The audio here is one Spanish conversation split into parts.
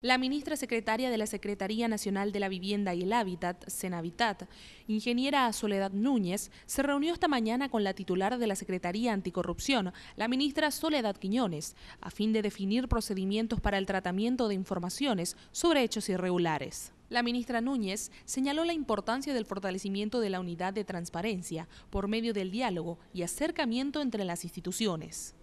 La ministra secretaria de la Secretaría Nacional de la Vivienda y el Hábitat, Senavitat, ingeniera Soledad Núñez, se reunió esta mañana con la titular de la Secretaría Anticorrupción, la ministra Soledad Quiñones, a fin de definir procedimientos para el tratamiento de informaciones sobre hechos irregulares. La ministra Núñez señaló la importancia del fortalecimiento de la unidad de transparencia por medio del diálogo y acercamiento entre las instituciones.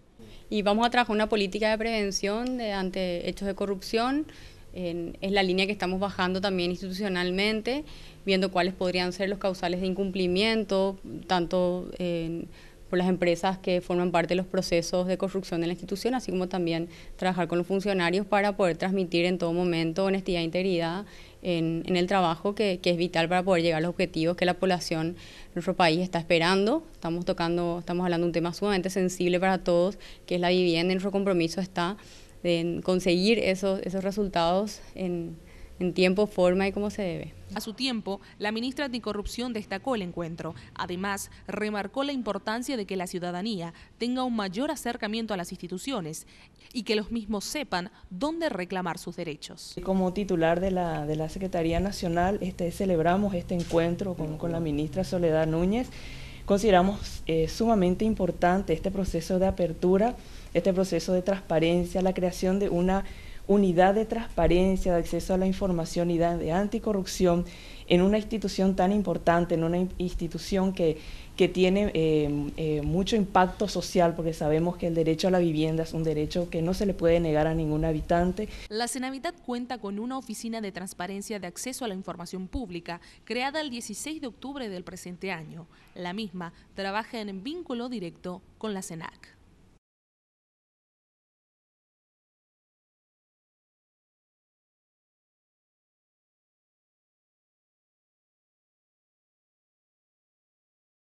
Y vamos a trabajar una política de prevención ante hechos de corrupción. es la línea que estamos bajando también institucionalmente, viendo cuáles podrían ser los causales de incumplimiento, tanto en por las empresas que forman parte de los procesos de construcción de la institución, así como también trabajar con los funcionarios para poder transmitir en todo momento honestidad e integridad en, el trabajo que, es vital para poder llegar a los objetivos que la población de nuestro país está esperando. Estamos tocando, estamos hablando de un tema sumamente sensible para todos, que es la vivienda, y nuestro compromiso está en conseguir esos, esos resultados en en tiempo, forma y como se debe. A su tiempo, la ministra anticorrupción destacó el encuentro. Además, remarcó la importancia de que la ciudadanía tenga un mayor acercamiento a las instituciones y que los mismos sepan dónde reclamar sus derechos. Como titular de la, Secretaría Nacional, este, celebramos este encuentro con, la ministra Soledad Núñez consideramos eh, sumamente importante este proceso de apertura, este proceso de transparencia, la creación de una unidad de transparencia, de acceso a la información, y de anticorrupción en una institución tan importante, en una institución que, que tiene eh, eh, mucho impacto social, porque sabemos que el derecho a la vivienda es un derecho que no se le puede negar a ningún habitante. La Cenavitat cuenta con una oficina de transparencia de acceso a la información pública, creada el 16 de octubre del presente año. La misma trabaja en vínculo directo con la CENAC.